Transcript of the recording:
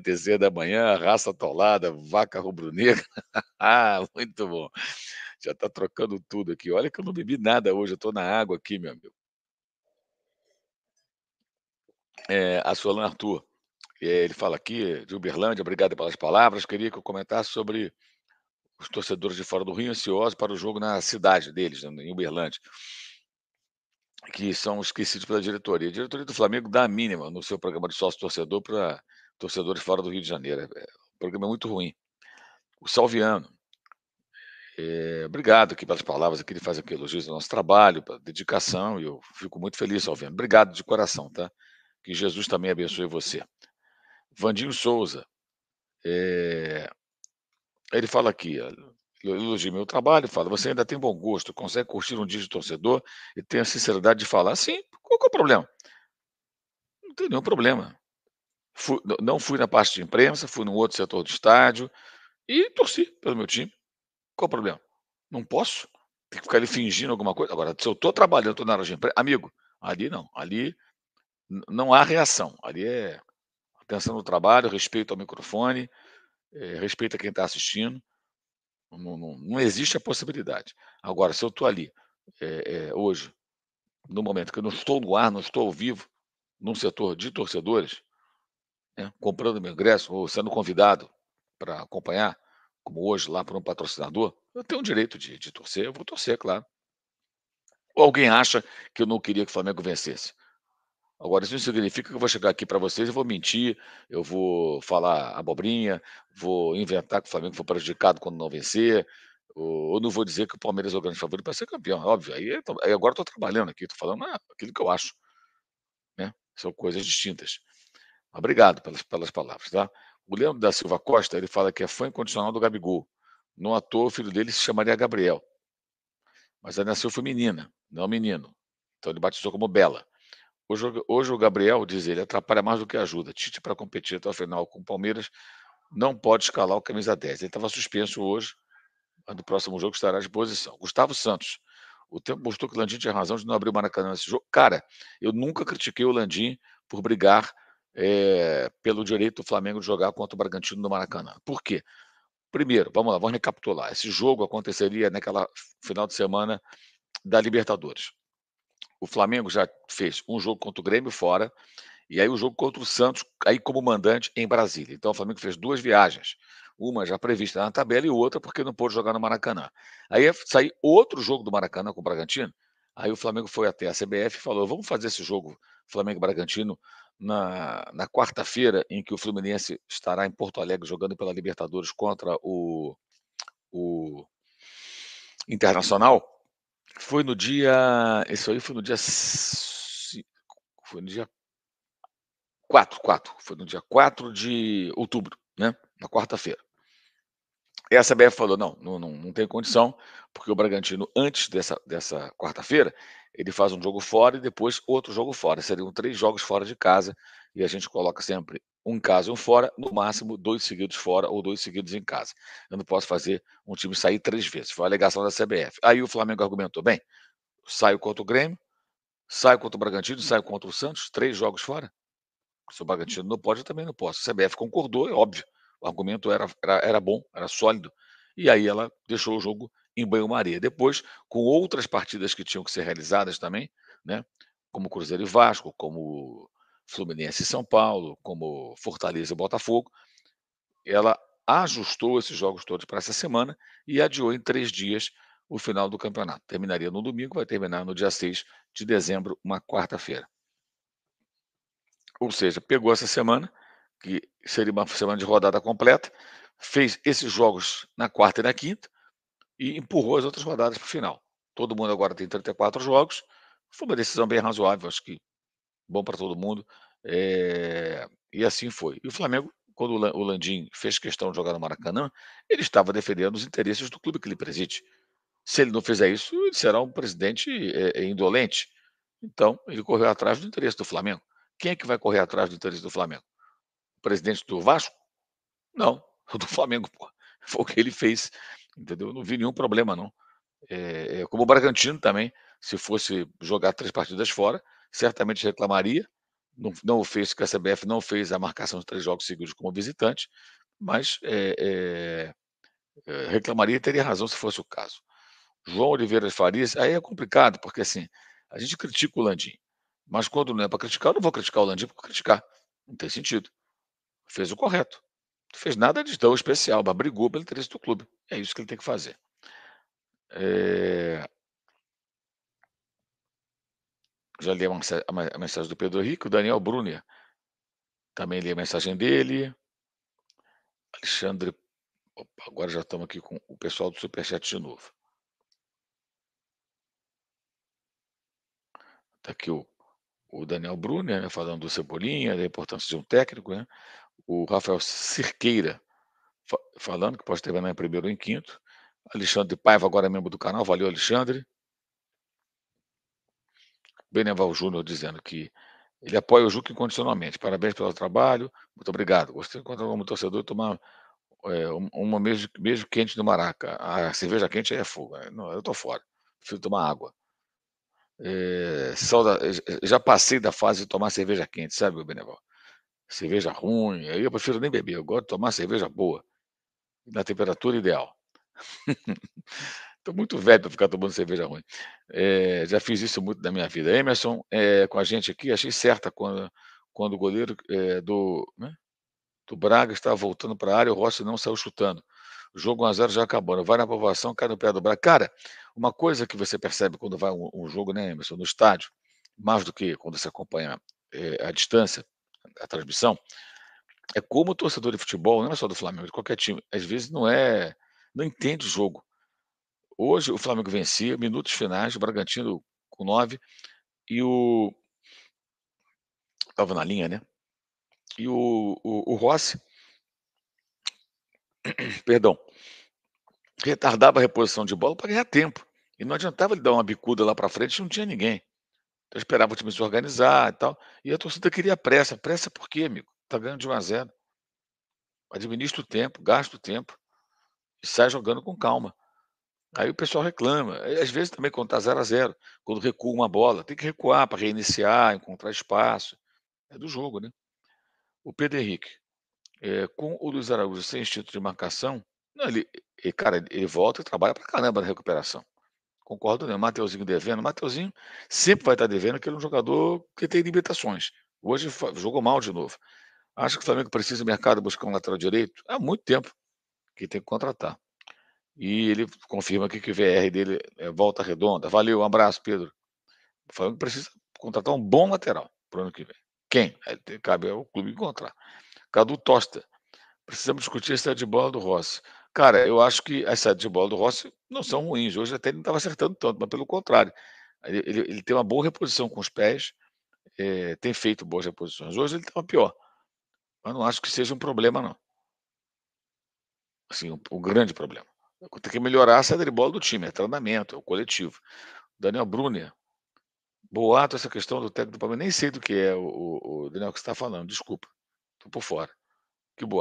acontecer da manhã, raça atolada, vaca rubro-negra. ah, muito bom. Já está trocando tudo aqui. Olha que eu não bebi nada hoje, eu estou na água aqui, meu amigo. É, a Solan Arthur, é, ele fala aqui de Uberlândia, obrigado pelas palavras. Queria que eu comentasse sobre os torcedores de fora do Rio ansiosos para o jogo na cidade deles, né, em Uberlândia, que são esquecidos pela diretoria. A diretoria do Flamengo dá a mínima no seu programa de sócio-torcedor para torcedores fora do Rio de Janeiro. O é, é programa é muito ruim. O Salviano. É, obrigado aqui pelas palavras aqui, ele faz aqui elogios ao nosso trabalho, pela dedicação, e eu fico muito feliz, Salviano. Obrigado de coração, tá? Que Jesus também abençoe você. Vandinho Souza. É, ele fala aqui, elogia meu trabalho, fala, você ainda tem bom gosto, consegue curtir um dia de torcedor e tem a sinceridade de falar, sim, qual é o problema? Não tem nenhum problema. Fui, não fui na parte de imprensa, fui num outro setor do estádio e torci pelo meu time. Qual o problema? Não posso? Tem que ficar ali fingindo alguma coisa. Agora, se eu estou trabalhando, estou na área de imprensa, amigo, ali não. Ali não há reação. Ali é atenção no trabalho, respeito ao microfone, é, respeito a quem está assistindo. Não, não, não, existe a possibilidade. Agora, se eu estou ali é, é, hoje, no momento que eu não estou no ar, não estou ao vivo, num setor de torcedores, né, comprando meu ingresso ou sendo convidado para acompanhar, como hoje lá por um patrocinador, eu tenho o direito de, de torcer, eu vou torcer, claro. Ou alguém acha que eu não queria que o Flamengo vencesse? Agora, isso não significa que eu vou chegar aqui para vocês e vou mentir, eu vou falar abobrinha, vou inventar que o Flamengo foi prejudicado quando não vencer, ou, não vou dizer que o Palmeiras é o grande favorito para ser campeão, óbvio. Aí, aí agora estou trabalhando aqui, estou falando ah, aquilo que eu acho. Né? São coisas distintas. Obrigado pelas, pelas palavras, tá? O Leandro da Silva Costa, ele fala que é fã incondicional do Gabigol. Não à toa, o filho dele se chamaria Gabriel. Mas ela nasceu foi menina, não menino. Então ele batizou como Bela. Hoje, hoje o Gabriel, diz ele, atrapalha mais do que ajuda. Tite, para competir até o final com o Palmeiras, não pode escalar o camisa 10. Ele estava suspenso hoje, mas no próximo jogo estará à disposição. Gustavo Santos. O tempo mostrou que o Landim tinha razão de não abrir o Maracanã nesse jogo. Cara, eu nunca critiquei o Landim por brigar é, pelo direito do Flamengo de jogar contra o Bragantino no Maracanã. Por quê? Primeiro, vamos lá, vamos recapitular. Esse jogo aconteceria naquela final de semana da Libertadores. O Flamengo já fez um jogo contra o Grêmio fora, e aí o jogo contra o Santos, aí como mandante em Brasília. Então o Flamengo fez duas viagens, uma já prevista na tabela e outra porque não pôde jogar no Maracanã. Aí ia é, sair outro jogo do Maracanã com o Bragantino, Aí o Flamengo foi até a CBF e falou: vamos fazer esse jogo Flamengo-Bragantino na, na quarta-feira, em que o Fluminense estará em Porto Alegre jogando pela Libertadores contra o, o Internacional. Foi no dia. Isso aí foi no dia. Foi no dia 4, 4. Foi no dia 4 de outubro, né? Na quarta-feira. E a CBF falou: não, não, não, não tem condição, porque o Bragantino, antes dessa, dessa quarta-feira, ele faz um jogo fora e depois outro jogo fora. Seriam três jogos fora de casa e a gente coloca sempre um em casa e um fora, no máximo dois seguidos fora ou dois seguidos em casa. Eu não posso fazer um time sair três vezes. Foi a alegação da CBF. Aí o Flamengo argumentou: bem, saio contra o Grêmio, saio contra o Bragantino, saio contra o Santos, três jogos fora. Se o Bragantino não pode, eu também não posso. A CBF concordou, é óbvio. O argumento era, era, era bom, era sólido, e aí ela deixou o jogo em banho-maria. Depois, com outras partidas que tinham que ser realizadas também, né? como Cruzeiro e Vasco, como Fluminense e São Paulo, como Fortaleza e Botafogo, ela ajustou esses jogos todos para essa semana e adiou em três dias o final do campeonato. Terminaria no domingo, vai terminar no dia 6 de dezembro, uma quarta-feira. Ou seja, pegou essa semana que seria uma semana de rodada completa, fez esses jogos na quarta e na quinta e empurrou as outras rodadas para o final. Todo mundo agora tem 34 jogos. Foi uma decisão bem razoável, acho que bom para todo mundo. É... E assim foi. E o Flamengo, quando o Landim fez questão de jogar no Maracanã, ele estava defendendo os interesses do clube que ele preside. Se ele não fizer isso, ele será um presidente é, indolente. Então, ele correu atrás do interesse do Flamengo. Quem é que vai correr atrás do interesse do Flamengo? presidente do Vasco? Não, do Flamengo, pô. Foi o que ele fez, entendeu? Não vi nenhum problema, não. É, é, como o Bragantino também, se fosse jogar três partidas fora, certamente reclamaria. Não, não fez, que a CBF não fez a marcação de três jogos seguidos como visitante, mas é, é, é reclamaria e teria razão se fosse o caso. João Oliveira Farias, aí é complicado, porque assim, a gente critica o Landim, mas quando não é para criticar, eu não vou criticar o Landim para criticar. Não tem sentido fez o correto. Não fez nada de tão especial, mas brigou pelo interesse do clube. É isso que ele tem que fazer. É... Já li a mensagem do Pedro Henrique, o Daniel Brunner. Também li a mensagem dele. Alexandre. Opa, agora já estamos aqui com o pessoal do Superchat de novo. Está aqui o, o Daniel Brunner né, falando do Cebolinha, da importância de um técnico. Né? o Rafael Cirqueira falando, que pode terminar em primeiro ou em quinto. Alexandre Paiva, agora é membro do canal, valeu, Alexandre. Beneval Júnior dizendo que ele apoia o Juca incondicionalmente. Parabéns pelo trabalho, muito obrigado. Gostei de encontrar como torcedor e tomar é, uma mesmo, mesmo quente do Maraca. A cerveja quente é fogo. Né? Não, eu estou fora. Prefiro tomar água. É, da, já passei da fase de tomar cerveja quente, sabe, Beneval? cerveja ruim. Aí eu prefiro nem beber, eu gosto de tomar cerveja boa, na temperatura ideal. Estou muito velho para ficar tomando cerveja ruim. É, já fiz isso muito na minha vida. Emerson, é, com a gente aqui, achei certa quando, quando o goleiro é, do, né, do Braga estava voltando para a área, o Rossi não saiu chutando. O jogo 1x0 já acabando. Vai na aprovação, cai no pé do Braga. Cara, uma coisa que você percebe quando vai um, um jogo, né, Emerson, no estádio, mais do que quando você acompanha a distância, a transmissão, é como o torcedor de futebol, não é só do Flamengo, de qualquer time, às vezes não é, não entende o jogo. Hoje o Flamengo vencia, minutos finais, o Bragantino com 9 e o estava na linha, né? E o, o, o Rossi, perdão, retardava a reposição de bola para ganhar tempo. E não adiantava ele dar uma bicuda lá para frente, não tinha ninguém. Então, eu esperava o time se organizar e tal. E a torcida queria pressa. Pressa por quê, amigo? Tá ganhando de 1 a 0. Administra o tempo, gasta o tempo e sai jogando com calma. Aí o pessoal reclama. Às vezes também quando tá 0 a 0, quando recua uma bola, tem que recuar para reiniciar, encontrar espaço. É do jogo, né? O Pedro Henrique, é, com o Luiz Araújo sem instinto de marcação, não, ele, ele, eh, cara, ele volta e trabalha para caramba na recuperação. Concordo, né? Mateuzinho devendo. Mateuzinho sempre vai estar devendo, aquele ele é um jogador que tem limitações. Hoje jogou mal de novo. Acho que o Flamengo precisa do mercado buscar um lateral direito há muito tempo que tem que contratar. E ele confirma aqui que o VR dele é volta redonda. Valeu, um abraço, Pedro. O Flamengo precisa contratar um bom lateral para o ano que vem. Quem? Cabe ao clube encontrar. Cadu Tosta. Precisamos discutir a de bola do Rossi. Cara, eu acho que as saídas de bola do Rossi não são ruins. Hoje até ele não estava acertando tanto, mas pelo contrário. Ele, ele, ele, tem uma boa reposição com os pés, é, tem feito boas reposições. Hoje ele estava pior. Mas não acho que seja um problema, não. Assim, um, um grande problema. Tem que melhorar a saída de bola do time, é treinamento, é o coletivo. Daniel Brunner. Boato essa questão do técnico do Palmeiras. Nem sei do que é o, o, o Daniel que você está falando, desculpa. Estou por fora. Que boato.